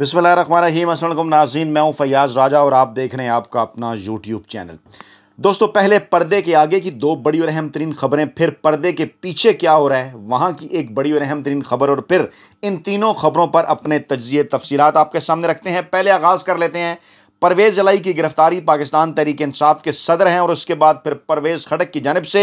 बिसमीम असलम नाजीन मैं हूँ फैयाज़ राजा और आप देख रहे हैं आपका अपना यूट्यूब चैनल दोस्तों पहले पर्दे के आगे की दो बड़ी और अहम तरीन खबरें फिर पर्दे के पीछे क्या हो रहा है वहाँ की एक बड़ी और अहम तरीन खबर और फिर इन तीनों खबरों पर अपने तजिए तफसीत आपके सामने रखते हैं पहले आगाज़ कर लेते हैं परवेज़ जलाई की गिरफ्तारी पाकिस्तान तहरीक इंसाफ के सदर हैं और उसके बाद फिर परवेज़ खड़क की जानब से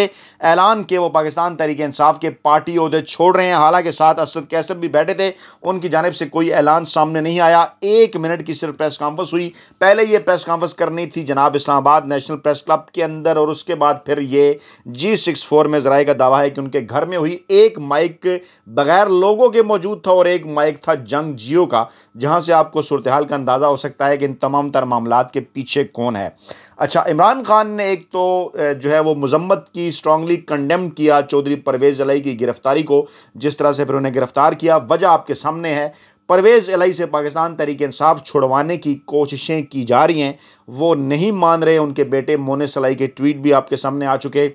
ऐलान के वो पाकिस्तान तहरीक इंसाफ के पार्टी अहदे छोड़ रहे हैं हालांकि साथ असद कैसर भी बैठे थे उनकी जानब से कोई ऐलान सामने नहीं आया एक मिनट की सिर्फ प्रेस कॉन्फ्रेंस हुई पहले ये प्रेस कॉन्फ्रेंस करनी थी जनाब इस्लामाबाद नेशनल प्रेस क्लब के अंदर और उसके बाद फिर ये जी सिक्स फोर में जराए का दावा है कि उनके घर में हुई एक माइक बगैर लोगों के मौजूद था और एक माइक था जंग जियो का जहाँ से आपको सूरत का अंदाज़ा हो सकता है कि इन तमाम तर मामला के पीछे कौन है अच्छा इमरान खान ने एक तो जो है वो मजम्मत की स्ट्रांगली कंडेम किया चौधरी परवेज़ अलई की गिरफ्तारी को जिस तरह से फिर उन्हें गिरफ्तार किया वजह आपके सामने है परवेज़ अलई से पाकिस्तान तरीक इंसाफ छुड़वाने की कोशिशें की जा रही हैं वो नहीं मान रहे उनके बेटे मोनिस अलई के ट्वीट भी आपके सामने आ चुके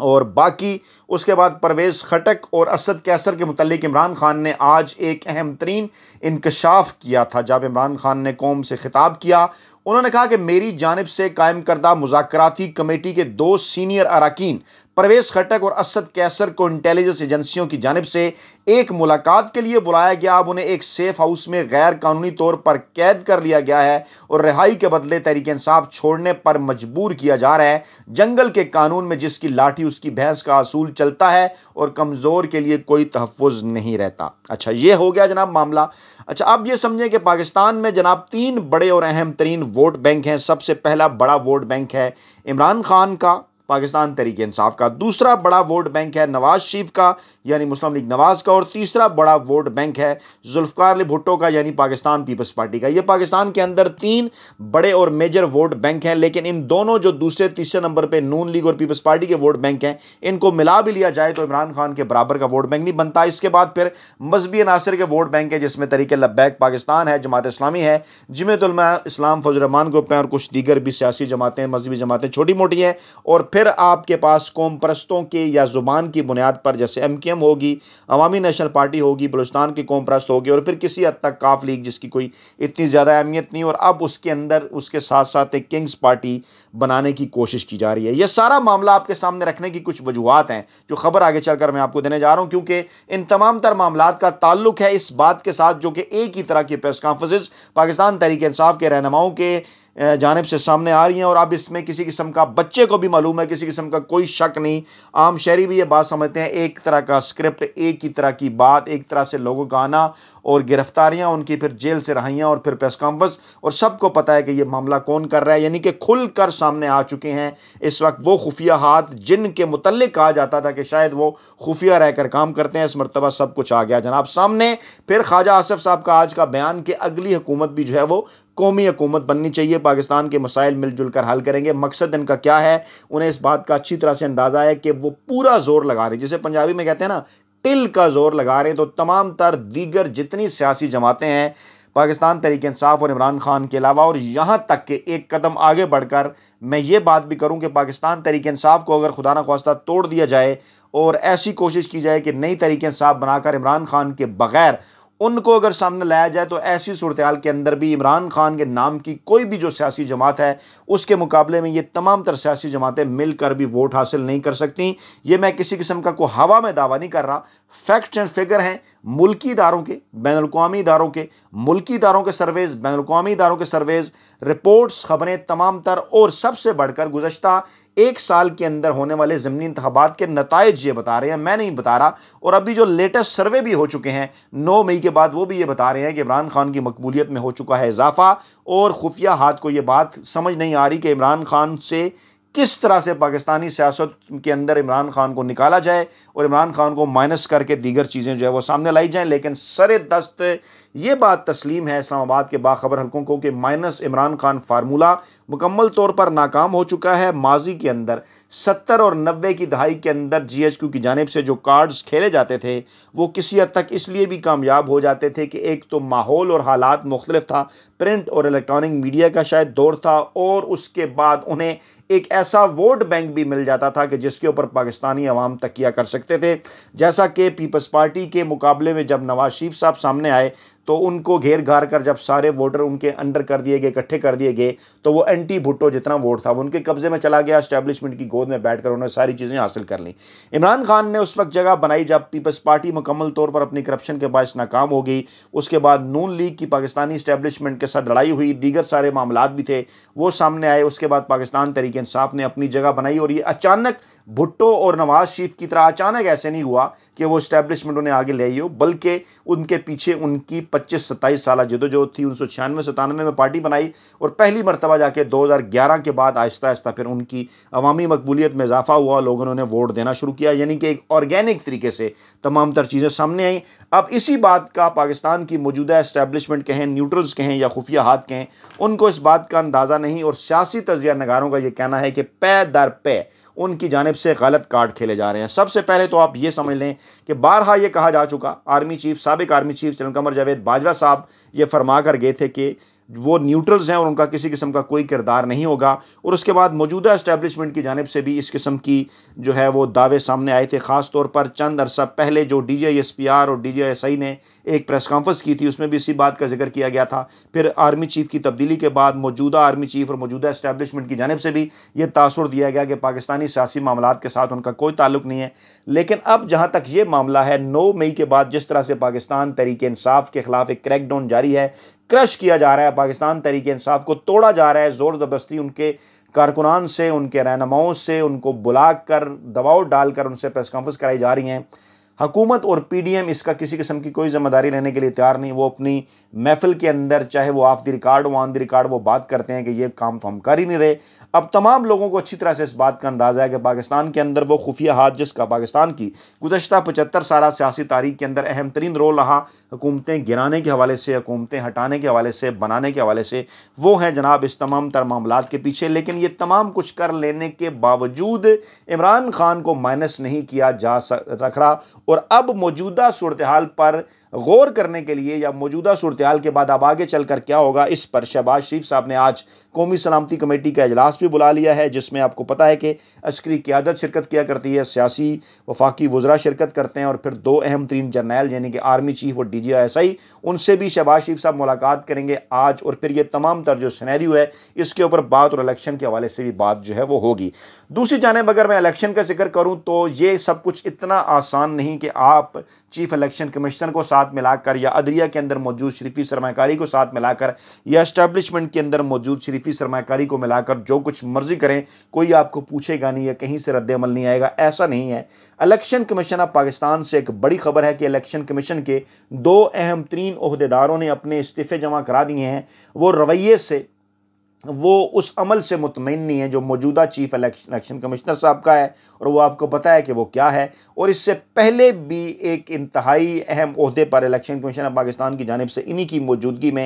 और बाकी उसके बाद परवेज़ खटक और असद कैसर के मतलब इमरान ख़ान ने आज एक अहम तरीन इंकशाफ किया था जब इमरान ख़ान ने कौम से ख़िताब किया उन्होंने कहा कि मेरी जानब से कायम करदा मुजाकती कमेटी के दो सीनियर अरकान परवेज खटक और असद कैसर को इंटेलिजेंस एजेंसियों की जानब से एक मुलाकात के लिए बुलाया गया अब उन्हें एक सेफ हाउस में गैर कानूनी तौर पर कैद कर लिया गया है और रिहाई के बदले तहरीक इंसाफ छोड़ने पर मजबूर किया जा रहा है जंगल के कानून में जिसकी लाठी उसकी भैंस का असूल चलता है और कमज़ोर के लिए कोई तहफ़ नहीं रहता अच्छा ये हो गया जनाब मामला अच्छा आप ये समझें कि पाकिस्तान में जनाब तीन बड़े और अहम तरीन वोट बैंक हैं सबसे पहला बड़ा वोट बैंक है इमरान खान का पाकिस्तान तरीके इंसाफ का दूसरा बड़ा वोट बैंक है नवाज शरीफ का यानी मुस्लिम लीग नवाज का और तीसरा बड़ा वोट बैंक है जुल्फ़ार अली भुट्टो का यानी पाकिस्तान पीपल्स पार्टी का ये पाकिस्तान के अंदर तीन बड़े और मेजर वोट बैंक हैं लेकिन इन दोनों जो दूसरे तीसरे नंबर पर नून लीग और पीपल्स पार्टी के वोट बैंक हैं इनको मिला भी लिया जाए तो इमरान खान के बराबर का वोट बैंक नहीं बनता इसके बाद फिर मजहबी अनासर के वोट बैंक है जिसमें तरीके लब्बैक पाकिस्तान है जमात इस्लामी है जमतलमा इस्लाम फजरमान ग्रुप हैं और कुछ दीगर भी सियासी जमातें मजहबी जमातें छोटी मोटी हैं और फिर आपके पास कौम परस्तों के या ज़ुबान की बुनियाद पर जैसे एम के एम होगी अवामी नेशनल पार्टी होगी बलुस्तान की कौम परस्त होगी और फिर किसी हद तक काफ लीग जिसकी कोई इतनी ज़्यादा अहमियत नहीं और अब उसके अंदर उसके साथ साथ एक किंग्स पार्टी बनाने की कोशिश की जा रही है यह सारा मामला आपके सामने रखने की कुछ वजूहत हैं जो खबर आगे चलकर मैं आपको देने जा रहा हूँ क्योंकि इन तमाम तर मामला का ताल्लुक है इस बात के साथ जो कि एक ही तरह की प्रेस कॉन्फ्रेंस पाकिस्तान तहरीक इंसाफ के रहनुमाओं के जानब से सामने आ रही हैं और अब इसमें किसी किस्म का बच्चे को भी मालूम है किसी किस्म का कोई शक नहीं आम शहरी भी ये बात समझते हैं एक तरह का स्क्रिप्ट एक ही तरह की बात एक तरह से लोगों का आना और गिरफ्तारियां उनकी फिर जेल से रहाइयाँ और फिर प्रेस कॉन्फ्रेंस और सबको पता है कि ये मामला कौन कर रहा है यानी कि खुल कर सामने आ चुके हैं इस वक्त वो खुफिया हाथ जिनके मुतल कहा जाता था कि शायद वो खुफिया रहकर काम करते हैं इस मरतबा सब कुछ आ गया जनाब सामने फिर ख्वाजा आसफ साहब का आज का बयान कि अगली हुकूमत भी जो है वो कौमी हुकूमत बननी चाहिए पाकिस्तान के मसाइल मिलजुल कर हल करेंगे मकसद इनका क्या है उन्हें इस बात का अच्छी तरह से अंदाज़ा है कि वो पूरा जोर लगा रहे जिसे पंजाबी में कहते हैं ना तिल का जोर लगा रहे हैं तो तमाम तर दीगर जितनी सियासी जमातें हैं पाकिस्तान तरीके इंसाफ और इमरान खान के अलावा और यहाँ तक के एक कदम आगे बढ़कर मैं ये बात भी करूँ कि पाकिस्तान तरीके इंसाफ को अगर खुदा न खास्ता तोड़ दिया जाए और ऐसी कोशिश की जाए कि नई तरीके इंसाफ बनाकर इमरान खान के बगैर उनको अगर सामने लाया जाए तो ऐसी सूरत के अंदर भी इमरान खान के नाम की कोई भी जो सियासी जमात है उसके मुकाबले में ये तमाम तर सियासी जमातें मिलकर भी वोट हासिल नहीं कर सकती ये मैं किसी किस्म का को हवा में दावा नहीं कर रहा फैक्ट एंड फिगर हैं मुल्की इदारों के बैन अवी इदारों के मुल्की इदारों के सर्वेज बैन अवी इदारों के सर्वेज रिपोर्ट्स खबरें तमाम तर और सबसे बढ़कर गुजशत एक साल के अंदर होने वाले ज़मनी इंतबात के नतज ये बता रहे हैं मैं नहीं बता रहा और अभी जो लेटेस्ट सर्वे भी हो चुके हैं नौ मई के बाद वो भी ये बता रहे हैं कि इमरान खान की मकबूलीत में हो चुका है इजाफा और खुफिया हाथ को ये बात समझ नहीं आ रही कि इमरान खान से किस तरह से पाकिस्तानी सियासत के अंदर इमरान खान को निकाला जाए और इमरान खान को माइनस करके दीगर चीज़ें जो है वो सामने लाई जाएँ लेकिन सर दस्त ये बात तस्लीम है इस्लामाबाद के बाखबर हलकों को कि माइनस इमरान खान फार्मूला मुकम्मल तौर पर नाकाम हो चुका है माजी के अंदर सत्तर और नब्बे की दहाई के अंदर जी एच क्यू की जानब से जो कार्ड्स खेले जाते थे वो किसी हद तक इसलिए भी कामयाब हो जाते थे कि एक तो माहौल और हालात मुख्तलिफ था प्रिंट और इलेक्ट्रॉनिक मीडिया का शायद दौर था और उसके बाद उन्हें एक ऐसा वोट बैंक भी मिल जाता था कि जिसके ऊपर पाकिस्तानी अवाम तकिया कर सके सकते थे जैसा कि पीपल्स पार्टी के मुकाबले में जब नवाज शरीफ साहब सामने आए तो उनको घेर घार कर जब सारे वोटर उनके अंडर कर दिए गए इकट्ठे कर दिए गए तो वो एंटी भुट्टो जितना वोट था वो उनके कब्जे में चला गया स्टैब्लिशमेंट की गोद में बैठकर उन्होंने सारी चीज़ें हासिल कर ली इमरान खान ने उस वक्त जगह बनाई जब पीपल्स पार्टी मुकम्मल तौर पर अपनी करप्शन के बायस नाकाम हो गई उसके बाद नून लीग की पाकिस्तानी स्टैब्लिशमेंट के साथ लड़ाई हुई दीगर सारे मामला भी थे वो सामने आए उसके बाद पाकिस्तान तरीके इंसाफ ने अपनी जगह बनाई और ये अचानक भुट्टो और नवाज शरीफ की तरह अचानक ऐसे नहीं हुआ कि वो स्टैब्लिशमेंट उन्हें आगे ले ही हो बल्कि उनके पीछे उनकी पच्चीस सत्ताईस साल जदोजहद थी उन्नीस सौ छियानवे सतानवे में पार्टी बनाई और पहली मरतबा जाके दो हज़ार ग्यारह के बाद आहिस्ता आहिस्ता फिर उनकी अवामी मकबूलीत में इजाफा हुआ लोगों ने वोट देना शुरू किया यानी कि एक ऑर्गेनिक तरीके से तमाम तर चीज़ें सामने आई अब इसी बात का पाकिस्तान की मौजूदा इस्टेबलिशमेंट कहें न्यूट्रल्स कहें या खुफिया हाथ कहें उनको इस बात का अंदाज़ा नहीं और सियासी तजिया नगारों का यह कहना है कि पे दर पे उनकी जानब से गलत कार्ड खेले जा रहे हैं सबसे पहले तो आप ये समझ लें कि बारहा ये कहा जा चुका आर्मी चीफ सबक आर्मी चीफ चरण कमर जावेद बाजवा साहब ये फरमा कर गए थे कि वो न्यूट्रल्स हैं और उनका किसी किस्म का कोई किरदार नहीं होगा और उसके बाद मौजूदा इस्टेब्लिशमेंट की जानब से भी इस किस्म की जो है वो दावे सामने आए थे ख़ास तौर पर चंद अरसा पहले जो D G I S P R और डी जी एस आई ने एक प्रेस कॉन्फ्रेंस की थी उसमें भी इसी बात का जिक्र किया गया था फिर आर्मी चीफ की तब्दीली के बाद मौजूदा आर्मी चीफ और मौजूदा इस्टेबलिशमेंट की जानब से भी ये तासर दिया गया कि पाकिस्तानी सियासी मामला के साथ उनका कोई ताल्लुक नहीं है लेकिन अब जहाँ तक ये मामला है नौ मई के बाद जिस तरह से पाकिस्तान तरीक इंसाफ के खिलाफ एक क्रैकडाउन जारी है क्रश किया जा रहा है पाकिस्तान तरीक इंसाफ को तोड़ा जा रहा है ज़ोर ज़बरदस्ती उनके कारकुनान से उनके रहनुमाओं से उनको बुला कर दबाव डालकर उनसे प्रेस कॉन्फ्रेंस कराई जा रही हैं हकूमत और पीडीएम इसका किसी किस्म की कोई जिम्मेदारी लेने के लिए तैयार नहीं वो अपनी महफिल के अंदर चाहे वो ऑफ द रिकॉर्ड वो ऑन द रिकॉर्ड वो बात करते हैं कि ये काम तो हम कर ही नहीं रहे अब तमाम लोगों को अच्छी तरह से इस बात का अंदाज़ा है कि पाकिस्तान के अंदर वो खुफिया हाथ जिसका पाकिस्तान की गुजशत पचहत्तर साल सियासी तारीख के अंदर अहम तरीन रोल रहा हुकूमतें गिराने के हवाले से हुकूमतें हटाने के हवाले से बनाने के हवाले से वो हैं जनाब इस तमाम तर मामला के पीछे लेकिन ये तमाम कुछ कर लेने के बावजूद इमरान खान को माइनस नहीं किया जा रख रहा और अब मौजूदा सूरत हाल पर गौर करने के लिए या मौजूदा सूरत हाल के बाद अब आगे चल कर क्या होगा इस पर शहबाज शरीफ साहब ने आज कौमी सलामती कमेटी का अजलास भी बुला लिया है जिसमें आपको पता है कि अस्करी क्यादत शिरकत किया करती है सियासी वफाकी वज्रा शिरकत करते हैं और फिर दो अहम तरीन जर्नैल यानी कि आर्मी चीफ और D G I S I उनसे भी शहबाज शरीफ साहब मुलाकात करेंगे आज और फिर ये तमाम तर जो सनेरियो है इसके ऊपर बात और इलेक्शन के हवाले से भी बात जो है वो होगी दूसरी जानब अगर मैं इलेक्शन का जिक्र करूँ तो ये सब कुछ इतना आसान नहीं कि आप चीफ इलेक्शन कमिश्नर को साथ मिलाकर या अदरिया के अंदर मौजूद शरीफी सरमाकारी को साथ मिलाकर या इस्टबलिशमेंट के अंदर मौजूद शरीफ तकलीफी सरमाकारी को मिलाकर जो कुछ मर्जी करें कोई आपको पूछेगा नहीं या कहीं से रद्दमल नहीं आएगा ऐसा नहीं है इलेक्शन कमीशन ऑफ पाकिस्तान से एक बड़ी खबर है कि इलेक्शन कमीशन के दो अहम तरीन अहदेदारों ने अपने इस्तीफ़े जमा करा दिए हैं वो रवैये से वो उस अमल से मुतमिन नहीं है जो मौजूदा चीफ इलेक्शन कमिश्नर साहब का है और वो आपको पता है कि वो क्या है और इससे पहले भी एक इंतहाई अहम अहदे पर इलेक्शन कमीशन ऑफ पाकिस्तान की जानब से इन्हीं की मौजूदगी में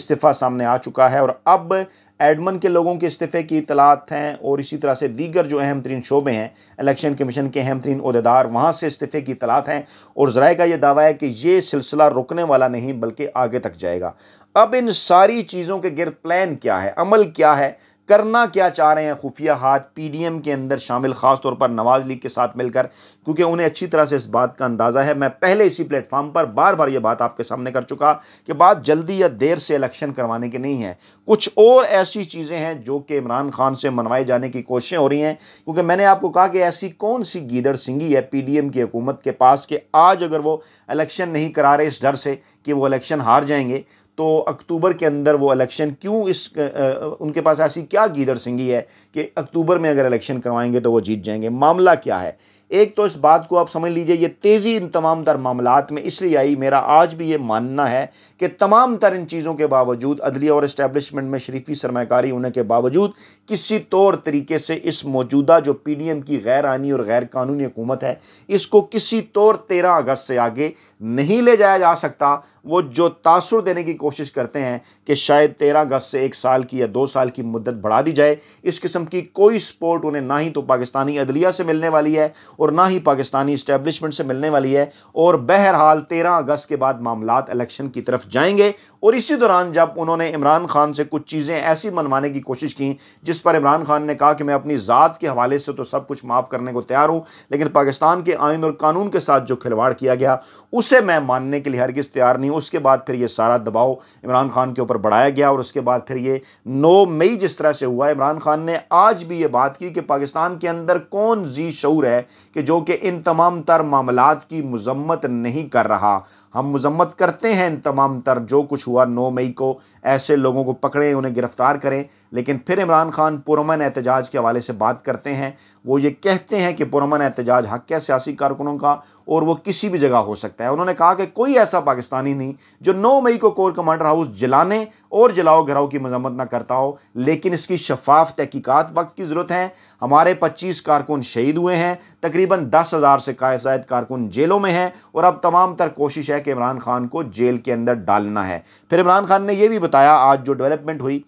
इस्तीफ़ा सामने आ चुका है और अब एडमन के लोगों के इस्तीफ़े की इतलात हैं और इसी तरह से दीगर जो अहम तरीन शोबे हैं इलेक्शन कमीशन के अहम तरीन अहदेदार वहाँ से इस्तीफ़े की इतलात हैं और ज़राए का यह दावा है कि ये सिलसिला रुकने वाला नहीं बल्कि आगे तक जाएगा अब इन सारी चीज़ों के गिरद प्लान क्या है अमल क्या है करना क्या चाह रहे हैं खुफिया हाथ पीडीएम के अंदर शामिल खास तौर पर नवाज लीग के साथ मिलकर क्योंकि उन्हें अच्छी तरह से इस बात का अंदाज़ा है मैं पहले इसी प्लेटफॉर्म पर बार बार ये बात आपके सामने कर चुका कि बात जल्दी या देर से इलेक्शन करवाने की नहीं है कुछ और ऐसी चीज़ें हैं जो कि इमरान खान से मनवाए जाने की कोशिशें हो रही हैं क्योंकि मैंने आपको कहा कि ऐसी कौन सी गीदड़ सिंगी है पी की हुकूमत के पास कि आज अगर वो इलेक्शन नहीं करा रहे इस डर से कि वो इलेक्शन हार जाएंगे तो अक्टूबर के अंदर वो इलेक्शन क्यों इस आ, उनके पास ऐसी क्या गीदर सिंगी है कि अक्टूबर में अगर इलेक्शन करवाएंगे तो वो जीत जाएंगे मामला क्या है एक तो इस बात को आप समझ लीजिए ये तेज़ी इन तमाम तर मामला में इसलिए आई मेरा आज भी ये मानना है कि तमाम तर इन चीज़ों के बावजूद अदलिया और इस्टेबलिशमेंट में शरीफी सरमाकारी होने के बावजूद किसी तौर तरीके से इस मौजूदा जो पी डी एम की गैर आनी और गैर कानूनी हुकूमत है इसको किसी तौर तेरह अगस्त से आगे नहीं ले जाया जा सकता वो जो तासर देने की कोशिश करते हैं कि शायद तेरह अगस्त से एक साल की या दो साल की मुद्दत बढ़ा दी जाए इस किस्म की कोई सपोर्ट उन्हें ना ही तो पाकिस्तानी अदलिया से मिलने वाली है और ना ही पाकिस्तानी इस्टेबलिशमेंट से मिलने वाली है और बहरहाल तेरह अगस्त के बाद मामला इलेक्शन की तरफ जाएंगे और इसी दौरान जब उन्होंने इमरान खान से कुछ चीज़ें ऐसी मनवाने की कोशिश की जिस पर इमरान खान ने कहा कि मैं अपनी ज़ात के हवाले से तो सब कुछ माफ़ करने को तैयार हूँ लेकिन पाकिस्तान के आइन और कानून के साथ जो खिलवाड़ किया गया उसे मैं मानने के लिए हरगिज़ तैयार नहीं उसके बाद फिर ये सारा दबाव इमरान खान के ऊपर बढ़ाया गया और उसके बाद फिर ये नौ मई जिस तरह से हुआ इमरान खान ने आज भी ये बात की कि पाकिस्तान के अंदर कौन जी शूर है कि जो कि इन तमाम तर मामला की मजम्मत नहीं कर रहा हम मजम्मत करते हैं इन तमाम तर जो कुछ हुआ नौ मई को ऐसे लोगों को पकड़ें उन्हें गिरफ़्तार करें लेकिन फिर इमरान खान पुरमन एहतजाज के हवाले से बात करते हैं वो ये कहते हैं कि पुरमन एहतजाज हक है सियासी कारकुनों का और वो किसी भी जगह हो सकता है उन्होंने कहा कि कोई ऐसा पाकिस्तानी नहीं जो 9 मई को कोर कमांडर हाउस जलाने और जलाओ घराव की मजम्मत ना करता हो लेकिन इसकी शफाफ तहकीक़त वक्त की ज़रूरत है हमारे पच्चीस कारकुन शहीद हुए हैं तकरीबन दस हज़ार से जायद कारकुन जेलों में हैं और अब तमाम तर कोशिश है कि इमरान खान को जेल के अंदर डालना है फिर इमरान खान ने यह भी बताया आज जो डेवलपमेंट हुई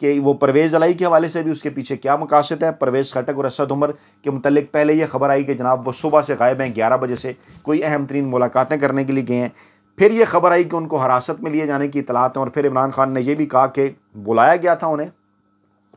कि वो परवेज़ अलाई के हवाले से भी उसके पीछे क्या मकासद है परवेज़ खटक और असद उमर के मतलब पहले ये खबर आई कि जनाब वो सुबह से गायब हैं ग्यारह बजे से कोई अहम तरीन मुलाकातें करने के लिए गए हैं फिर ये खबर आई कि उनको हरासत में लिए जाने की इतलात हैं और फिर इमरान खान ने यह भी कहा कि बुलाया गया था उन्हें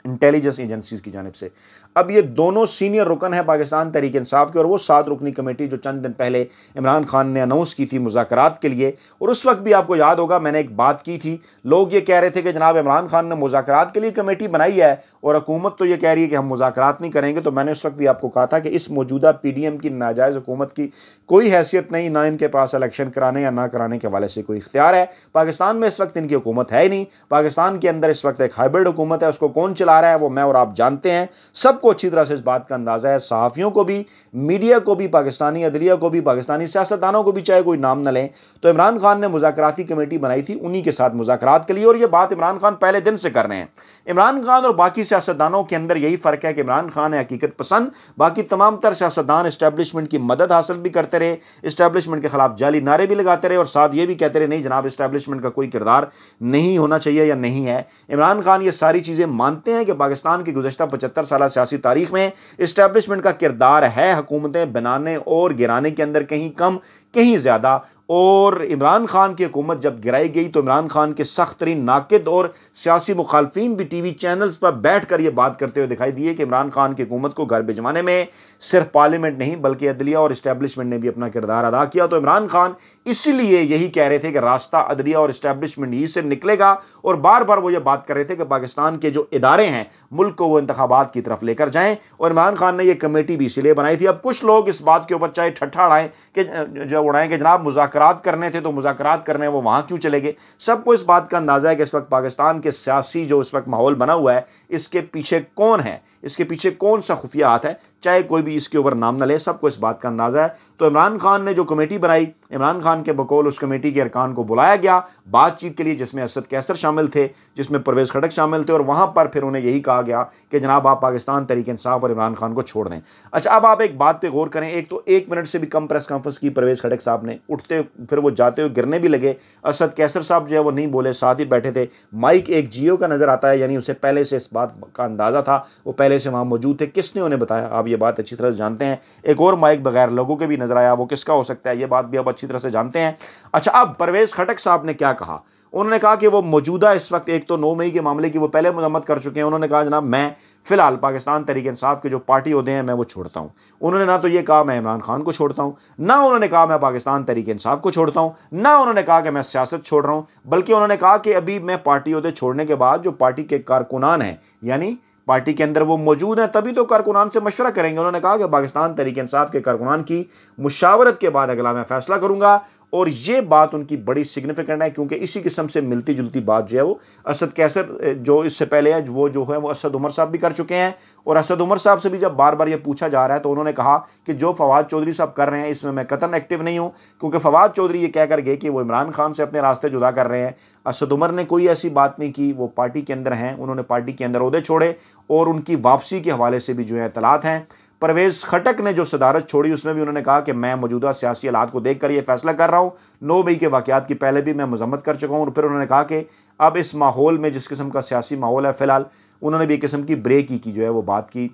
इंटेलिजेंस एजेंसीज की जानब से अब ये दोनों सीनियर रुकन है पाकिस्तान तरीके इंसाफ के और वो सात रुकनी कमेटी जो चंद दिन पहले इमरान खान ने अनाउंस की थी मुजाकर के लिए और उस वक्त भी आपको याद होगा मैंने एक बात की थी लोग ये कह रहे थे कि जनाब इमरान खान ने मुजाकर के लिए कमेटी बनाई है और हकूमत तो ये कह रही है कि हम मुजाकर नहीं करेंगे तो मैंने उस वक्त भी आपको कहा था कि इस मौजूदा पी डी एम की नाजायज़ हुकूमत की कोई हैसियत नहीं ना इनके पास इलेक्शन कराने या ना कराने के हवाले से कोई इख्तियार है पाकिस्तान में इस वक्त इनकी हुकूमत है ही नहीं पाकिस्तान के अंदर इस वक्त एक हाइब्रिड हुकूमत है उसको कौन चला आ रहा है वो मैं और आप जानते हैं सबको अच्छी तरह से इस बात का अंदाज़ा है सहाफ़ियों को भी मीडिया को भी पाकिस्तानी अदलिया को भी पाकिस्तानी सियासतदानों को भी चाहे कोई नाम न लें तो इमरान खान ने मुजाकराती कमेटी बनाई थी उन्हीं के साथ मुजाकर के लिए और ये बात इमरान खान पहले दिन से कर रहे हैं इमरान खान और बाकी सियासतदानों के अंदर यही फ़र्क है कि इमरान खान है हकीकत पसंद बाकी तमाम तर सियासतदान इस्टेबलिशमेंट की मदद हासिल भी करते रहे इस्टेबलिशमेंट के खिलाफ जाली नारे भी लगाते रहे और साथ ये भी कहते रहे नहीं जनाब इस्टेबलिशमेंट का कोई किरदार नहीं होना चाहिए या नहीं है इमरान खान ये सारी चीज़ें मानते हैं हैं कि पाकिस्तान की गुजशत पचहत्तर साल सियासी तारीख में इस्टेबलिशमेंट का किरदार है हकूमतें बनाने और गिराने के अंदर कहीं कम कहीं ज़्यादा और इमरान खान की हुकूमत जब गिराई गई तो इमरान खान के सख्त तरीन नाकद और सियासी मुखालफी भी टी वी चैनल्स पर बैठ कर ये बात करते हुए दिखाई दिए कि इमरान खान की हुकूमत को घर भिजवाने में सिर्फ पार्लियामेंट नहीं बल्कि अदलिया और इस्टेबलिशमेंट ने भी अपना किरदार अदा किया तो इमरान खान इसीलिए यही कह रहे थे कि रास्ता अदलिया और इस्टेबलिशमेंट ही से निकलेगा और बार बार वो ये बात कर रहे थे कि पाकिस्तान के जो इदारे हैं मुल्क को वो इंतबात की तरफ लेकर जाएँ और इमरान खान ने यह कमेटी भी इसीलिए बनाई थी अब कुछ लोग इस बात के ऊपर चाहे ठट्ठा उड़ाएँ कि जो उड़ाएँ कि जनाब मुजाकर मुजात करने थे तो मुजाकरात करने वो वहाँ क्यों चले गए सबको इस बात का अंदाज़ा है कि इस वक्त पाकिस्तान के सियासी जो इस वक्त माहौल बना हुआ है इसके पीछे कौन है इसके पीछे कौन सा खुफिया हाथ है चाहे कोई भी इसके ऊपर नाम न ले सबको इस बात का अंदाज़ा है तो इमरान खान ने जो कमेटी बनाई इमरान खान के बकौल उस कमेटी के अरकान को बुलाया गया बातचीत के लिए जिसमें असद कैसर शामिल थे जिसमें परवेज़ खड़क शामिल थे और वहाँ पर फिर उन्हें यही कहा गया कि जनाब आप पाकिस्तान तरीक इंसाफ और इमरान खान को छोड़ दें अच्छा अब आप एक बात पर गौर करें एक तो एक मिनट से भी कम प्रेस कॉन्फ्रेंस की परवेज़ खड़क साहब ने उठते फिर वो जाते हुए गिरने भी लगे असद कैसर साहब जो है वो नहीं बोले साथ ही बैठे थे माइक एक जियो का नज़र आता है यानी उसे पहले से इस बात का अंदाज़ा था वो पहले पहले से वहाँ मौजूद थे किसने उन्हें बताया आप ये बात अच्छी तरह से जानते हैं एक और माइक बगैर लोगों के भी नजर आया वो किसका हो सकता है ये बात भी आप अच्छी तरह से जानते हैं अच्छा अब परवेज़ खटक साहब ने क्या कहा उन्होंने कहा कि वो मौजूदा इस वक्त एक तो नौ मई के मामले की वो पहले मजम्मत कर चुके हैं उन्होंने कहा जनाब मैं फिलहाल पाकिस्तान तरीके इंसाफ के जो पार्टी होते हैं मैं वो छोड़ता हूँ उन्होंने ना तो ये कहा मैं इमरान खान को छोड़ता हूँ ना उन्होंने कहा मैं पाकिस्तान तरीके इंसाफ को छोड़ता हूँ ना उन्होंने कहा कि मैं सियासत छोड़ रहा हूँ बल्कि उन्होंने कहा कि अभी मैं पार्टी होते छोड़ने के बाद जो पार्टी के कारकुनान हैं यानी पार्टी के अंदर वो मौजूद हैं तभी तो कारकुनान से मशवरा करेंगे उन्होंने कहा कि पाकिस्तान तरीके इंसाफ के कारकुनान की मुशावरत के बाद अगला मैं फैसला करूंगा और ये बात उनकी बड़ी सिग्निफिकेंट है क्योंकि इसी किस्म से मिलती जुलती बात जो है वो असद कैसर जो इससे पहले है वो जो है वो असद उमर साहब भी कर चुके हैं और असद उमर साहब से भी जब बार बार ये पूछा जा रहा है तो उन्होंने कहा कि जो फवाद चौधरी साहब कर रहे हैं इसमें मैं कतन एक्टिव नहीं हूँ क्योंकि फवाद चौधरी ये कह कर गए कि वो इमरान खान से अपने रास्ते जुदा कर रहे हैं असद उमर ने कोई ऐसी बात नहीं की वो पार्टी के अंदर हैं उन्होंने पार्टी के अंदर अहदे छोड़े और उनकी वापसी के हवाले से भी जो है तलात हैं परवेज खटक ने जो सदारत छोड़ी उसमें भी उन्होंने कहा कि मैं मौजूदा सियासी हालात को देख कर ये फैसला कर रहा हूँ नौ मई के वाक़ात की पहले भी मैं मजम्मत कर चुका हूँ और फिर उन्होंने कहा कि अब इस माहौल में जिस किस्म का सियासी माहौल है फ़िलहाल उन्होंने भी एक किस्म की ब्रेक ही की जो है वो बात की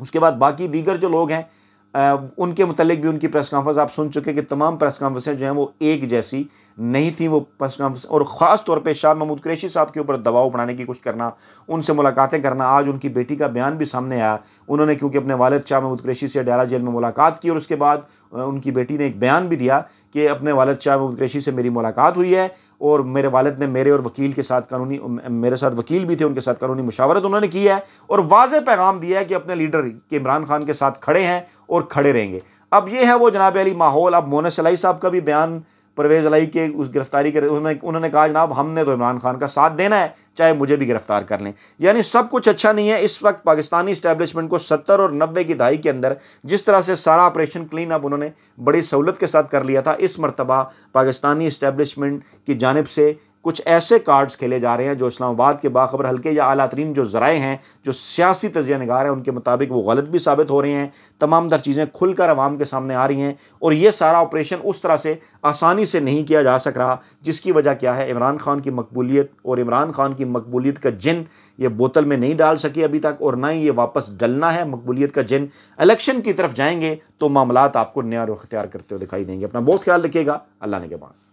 उसके बाद बाकी दीगर जो लोग हैं उनके मतलब भी उनकी प्रेस कॉन्फ्रेंस आप सुन चुके कि तमाम प्रेस कॉन्फ्रेंसें जो हैं वो एक जैसी नहीं थी वो प्रेस कॉन्फ्रेंस और ख़ास तौर पे शाह महमूद कुरैशी साहब के ऊपर दबाव बनाने की कुछ करना उनसे मुलाकातें करना आज उनकी बेटी का बयान भी सामने आया उन्होंने क्योंकि अपने वालद शाह महमूद कुरैशी से डाला जेल में मुलाकात की और उसके बाद उनकी बेटी ने एक बयान भी दिया कि अपने वालद शाह महमूद कुरैशी से मेरी मुलाकात हुई है और मेरे वालद ने मेरे और वकील के साथ कानूनी मेरे साथ वकील भी थे उनके साथ कानूनी मुशावरत उन्होंने की है और वाज पैगाम दिया है कि अपने लीडर इमरान खान के साथ खड़े हैं और खड़े रहेंगे अब ये है वो जनाब अली माहौल अब मोन सलाई साहब का भी बयान परवेज़ अलाई के उस गिरफ्तारी के उन्होंने उन्होंने कहा जनाब हमने तो इमरान खान का साथ देना है चाहे मुझे भी गिरफ़्तार कर लें यानी सब कुछ अच्छा नहीं है इस वक्त पाकिस्तानी इस्टेबलिशमेंट को सत्तर और नब्बे की दहाई के अंदर जिस तरह से सारा ऑपरेशन क्लीन अप उन्होंने बड़ी सहूलत के साथ कर लिया था इस मरतबा पाकिस्तानी इस्टेबलिशमेंट की जानब से कुछ ऐसे कार्ड्स खेले जा रहे हैं जो इस्लामाबाद के बाखबर हल्के या अला तरीन जो ज़राए हैं जो सियासी तजिया नगार हैं उनके मुताबिक वो गलत भी साबित हो रहे हैं तमाम दर चीज़ें खुलकर आवाम के सामने आ रही हैं और ये सारा ऑपरेशन उस तरह से आसानी से नहीं किया जा सक रहा जिसकी वजह क्या है इमरान खान की मकबूलीत और इमरान खान की मकबूलीत का जिन ये बोतल में नहीं डाल सकी अभी तक और ना ही ये वापस डलना है मकबूलीत का जिन इलेक्शन की तरफ जाएंगे तो मामला आपको नया रुख अख्तियार करते हुए दिखाई देंगे अपना बहुत ख्याल रखिएगा अल्लाह ने के बाद